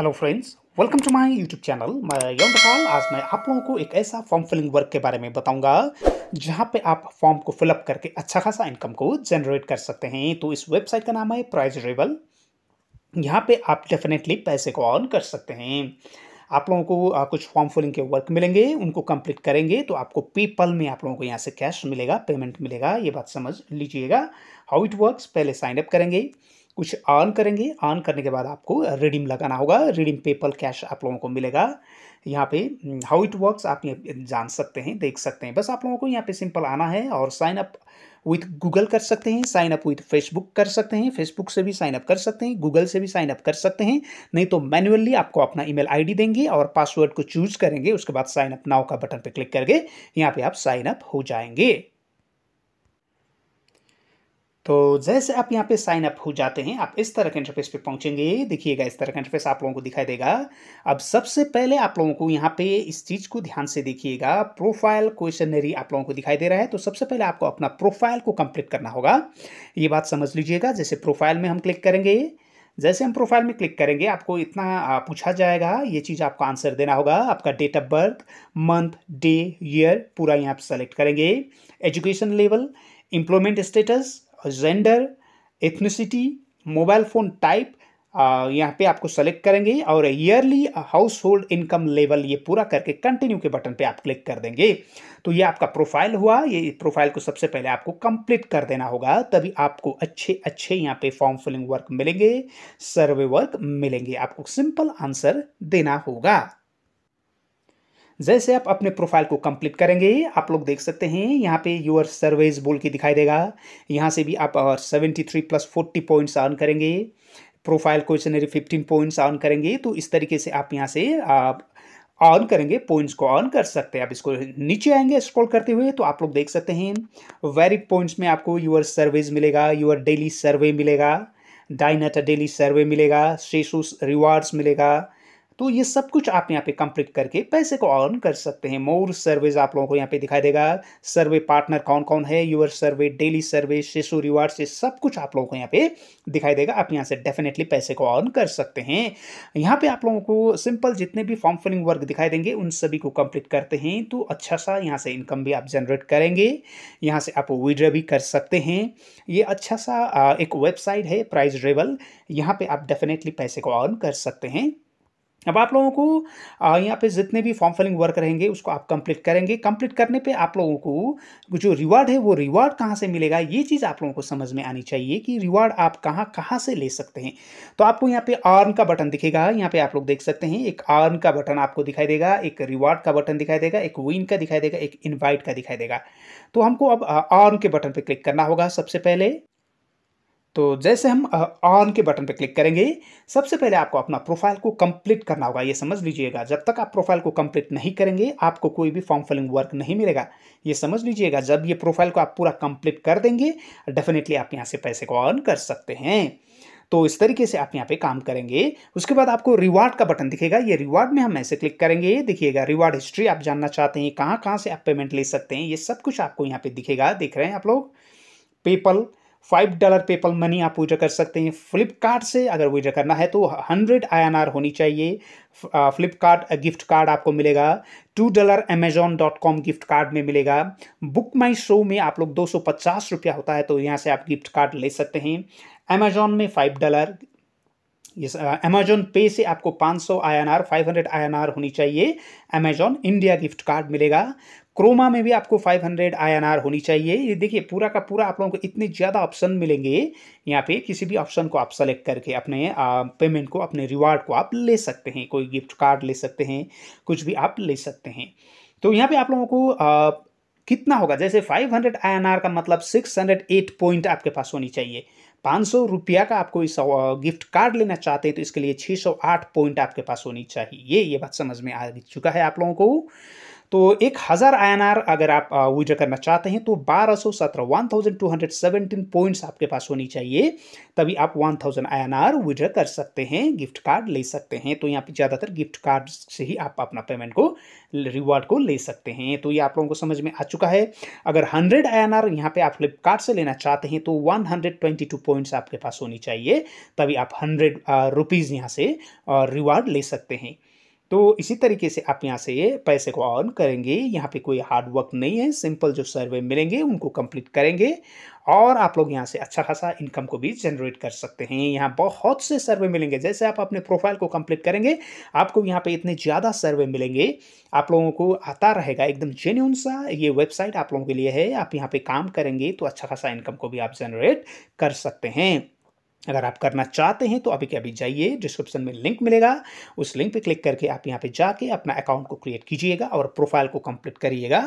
hello friends welcome to my YouTube channel मैं यौन बकाल आज मैं आप लोगों को एक ऐसा फॉर्म फिलिंग वर्क के बारे में बताऊंगा जहां पे आप फॉर्म को फिलअप करके अच्छा खासा इनकम को जनरेट कर सकते हैं तो इस वेबसाइट का नाम है प्राइज रेबल यहाँ पे आप डेफिनेटली पैसे को ऑन कर सकते हैं आप लोगों को कुछ फॉर्म फिलिंग के वर्क मिलेंगे उनको कंप्लीट करेंगे तो आपको पेपल में आप लोगों को यहाँ से कैश मिलेगा पेमेंट मिलेगा ये बात समझ लीजिएगा हाउ इट वर्क्स पहले साइनअप करेंगे कुछ ऑन करेंगे ऑन करने के बाद आपको रिडीम लगाना होगा रिडीम पेपर कैश आप लोगों को मिलेगा यहाँ पे हाउ इट वर्क्स आप ये जान सकते हैं देख सकते हैं बस आप लोगों को यहाँ पे सिंपल आना है और साइन अप विथ गूगल कर सकते हैं साइन अप विथ फेसबुक कर सकते हैं फेसबुक से भी साइन अप कर सकते हैं गूगल से भी साइन अप कर सकते हैं नहीं तो मैनुअली आपको अपना ईमेल आईडी देंगे और पासवर्ड को चूज करेंगे उसके बाद साइन अप नाव का बटन पर क्लिक करके यहाँ पे आप साइन अप हो जाएंगे तो जैसे आप यहाँ पे साइन अप हो जाते हैं आप इस तरह के इंटरफेस पे पहुँचेंगे देखिएगा इस तरह का इंटरफेस आप लोगों को दिखाई देगा अब सबसे पहले आप लोगों को यहाँ पे इस चीज़ को ध्यान से देखिएगा प्रोफाइल क्वेश्चनरी आप लोगों को दिखाई दे रहा है तो सबसे पहले आपको अपना प्रोफाइल को कंप्लीट करना होगा ये बात समझ लीजिएगा जैसे प्रोफाइल में हम क्लिक करेंगे जैसे हम प्रोफाइल में क्लिक करेंगे आपको इतना पूछा जाएगा ये चीज़ आपको आंसर देना होगा आपका date of birth month day year पूरा यहाँ पर सेलेक्ट करेंगे education level employment status gender ethnicity mobile phone type यहाँ पे आपको सेलेक्ट करेंगे और yearly household income level ये पूरा करके कंटिन्यू के बटन पे आप क्लिक कर देंगे तो ये आपका प्रोफाइल हुआ ये प्रोफाइल को सबसे पहले आपको कंप्लीट कर देना होगा तभी आपको अच्छे अच्छे यहाँ पे फॉर्म फिलिंग वर्क मिलेंगे सर्वे वर्क मिलेंगे आपको सिंपल आंसर देना होगा जैसे आप अपने प्रोफाइल को कंप्लीट करेंगे आप लोग देख सकते हैं यहाँ पे योर सर्वेज बोल के दिखाई देगा यहाँ से भी आप seventy three plus forty points earn करेंगे profile questionnaire fifteen points earn करेंगे तो इस तरीके से आप यहाँ से आप ऑन करेंगे पॉइंट्स को ऑन कर सकते हैं आप इसको नीचे आएंगे स्क्रॉल करते हुए तो आप लोग देख सकते हैं वेरी पॉइंट्स में आपको यूअर सर्वेज मिलेगा यूअर डेली सर्वे मिलेगा डाइनाटा डेली सर्वे मिलेगा शेसूस रिवार्ड्स मिलेगा तो ये सब कुछ आप यहाँ पे कंप्लीट करके पैसे को अर्न कर सकते हैं मोर सर्विस आप लोगों को यहाँ पे दिखाई देगा सर्वे पार्टनर कौन कौन है यूर सर्वे डेली सर्वे शिशु रिवार्ड से सब कुछ आप लोगों को यहाँ पे दिखाई देगा आप यहाँ से डेफिनेटली पैसे को अर्न कर सकते हैं यहाँ पे आप लोगों को सिंपल जितने भी फॉर्म फिलिंग वर्क दिखाई देंगे उन सभी को कंप्लीट करते हैं तो अच्छा सा यहाँ से इनकम भी आप जनरेट करेंगे यहाँ से आप विड्रॉ भी कर सकते हैं ये अच्छा सा एक वेबसाइट है प्राइज ड्रेवल यहाँ पे आप डेफिनेटली पैसे को अर्न कर सकते हैं अब आप लोगों को यहाँ पे जितने भी फॉर्म फिलिंग वर्क रहेंगे उसको आप कंप्लीट करेंगे कंप्लीट करने पे आप लोगों को जो रिवार्ड है वो रिवार्ड कहाँ से मिलेगा ये चीज़ आप लोगों को समझ में आनी चाहिए कि रिवार्ड आप कहाँ कहाँ से ले सकते हैं तो आपको यहाँ पे आर्न का बटन दिखेगा यहाँ पे आप लोग देख सकते हैं एक आर्न का बटन आपको दिखाई देगा एक रिवार्ड का बटन दिखाई देगा एक विन का दिखाई देगा एक इन्वाइट का दिखाई देगा तो हमको अब आर्न के बटन पर क्लिक करना होगा सबसे पहले तो जैसे हम ऑन के बटन पर क्लिक करेंगे सबसे पहले आपको अपना प्रोफाइल को कंप्लीट करना होगा ये समझ लीजिएगा जब तक आप प्रोफाइल को कंप्लीट नहीं करेंगे आपको कोई भी फॉर्म फिलिंग वर्क नहीं मिलेगा ये समझ लीजिएगा जब ये प्रोफाइल को आप पूरा कंप्लीट कर देंगे डेफिनेटली आप यहाँ से पैसे को अर्न कर सकते हैं तो इस तरीके से आप यहाँ पे काम करेंगे उसके बाद आपको रिवार्ड का बटन दिखेगा ये रिवार्ड में हम ऐसे क्लिक करेंगे दिखिएगा रिवार्ड हिस्ट्री आप जानना चाहते हैं कहाँ कहाँ से आप पेमेंट ले सकते हैं ये सब कुछ आपको यहाँ पे दिखेगा देख रहे हैं आप लोग PayPal five dollar PayPal money आप विड्रा कर सकते हैं फ्लिपकार्ट से अगर विड्रा करना है तो हंड्रेड आई एन आर होनी चाहिए फ्लिपकार्ट गिफ्ट कार्ड आपको मिलेगा two dollar Amazon dot com gift card में मिलेगा बुक माई शो में आप लोग दो सौ पचास रुपया होता है तो यहाँ से आप गिफ्ट कार्ड ले सकते हैं अमेजोन में फाइव डॉलर यस अमेजोन पे से आपको 500 सौ I N R five hundred I N R होनी चाहिए अमेजोन इंडिया गिफ्ट कार्ड मिलेगा क्रोमा में भी आपको 500 हंड्रेड आई एन आर होनी चाहिए ये देखिए पूरा का पूरा आप लोगों को इतने ज़्यादा ऑप्शन मिलेंगे यहाँ पे किसी भी ऑप्शन को आप सेलेक्ट करके अपने पेमेंट को अपने रिवार्ड को आप ले सकते हैं कोई गिफ्ट कार्ड ले सकते हैं कुछ भी आप ले सकते हैं तो यहाँ पे आप लोगों को आ, कितना होगा जैसे 500 हंड्रेड आई एन आर का मतलब 608 पॉइंट आपके पास होनी चाहिए पाँच सौ रुपया का आपको इस गिफ्ट कार्ड लेना चाहते हैं तो इसके लिए छः सौ आठ पॉइंट आपके पास होनी चाहिए ये ये बात समझ में आ चुका है आप लोगों को तो एक हज़ार आई अगर आप विड्रॉ करना चाहते हैं तो बारह सौ सत्रह one thousand two hundred seventeen points आपके पास होनी चाहिए तभी आप one thousand I N R withdraw कर सकते हैं गिफ्ट कार्ड ले सकते हैं तो यहाँ पे ज़्यादातर गिफ्ट कार्ड से ही आप अपना पेमेंट को रिवॉर्ड को ले सकते हैं तो ये आप लोगों को समझ में आ चुका है अगर हंड्रेड आई एन आर यहाँ पर आप फ्लिपकार्ट से लेना चाहते हैं तो one hundred twenty two points आपके पास होनी चाहिए तभी आप हंड्रेड रुपीज़ यहाँ से रिवॉर्ड ले सकते हैं तो इसी तरीके से आप यहाँ से ये पैसे को अर्न करेंगे यहाँ पे कोई हार्ड वर्क नहीं है सिंपल जो सर्वे मिलेंगे उनको कंप्लीट करेंगे और आप लोग यहाँ से अच्छा खासा इनकम को भी जनरेट कर सकते हैं यहाँ बहुत से सर्वे मिलेंगे जैसे आप अपने प्रोफाइल को कंप्लीट करेंगे आपको यहाँ पे इतने ज़्यादा सर्वे मिलेंगे आप लोगों को आता रहेगा एकदम जेन्यून सा ये वेबसाइट आप लोगों के लिए है आप यहाँ पर काम करेंगे तो अच्छा खासा इनकम को भी आप जनरेट कर सकते हैं अगर आप करना चाहते हैं तो अभी के अभी जाइए डिस्क्रिप्शन में लिंक मिलेगा उस लिंक पे क्लिक करके आप यहाँ पे जाके अपना अकाउंट को क्रिएट कीजिएगा और प्रोफाइल को कंप्लीट करिएगा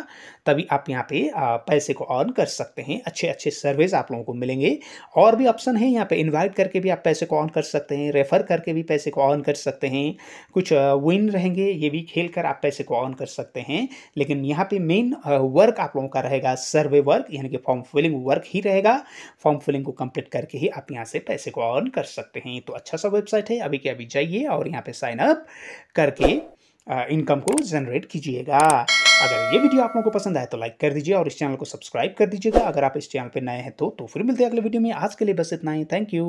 तभी आप यहाँ पे पैसे को अर्न कर सकते हैं अच्छे अच्छे सर्विस आप लोगों को मिलेंगे और भी ऑप्शन है यहाँ पे इन्वाइट करके भी आप पैसे को ऑन कर सकते हैं रेफर करके भी पैसे को ऑन कर सकते हैं कुछ विन रहेंगे ये भी खेल कर आप पैसे को ऑन कर सकते हैं लेकिन यहाँ पर मेन वर्क आप लोगों का रहेगा सर्वे वर्क यानी कि फॉर्म फिलिंग वर्क ही रहेगा फॉर्म फिलिंग को कम्प्लीट करके ही आप यहाँ से पैसे पैसे को अर्न कर सकते हैं तो अच्छा सा वेबसाइट है अभी के अभी जाइए और यहाँ पे साइन अप करके इनकम को जनरेट कीजिएगा अगर ये वीडियो आप लोगों को पसंद आए तो लाइक कर दीजिए और इस चैनल को सब्सक्राइब कर दीजिएगा अगर आप इस चैनल पर नए हैं तो, तो फिर मिलते हैं अगले वीडियो में आज के लिए बस इतना ही थैंक यू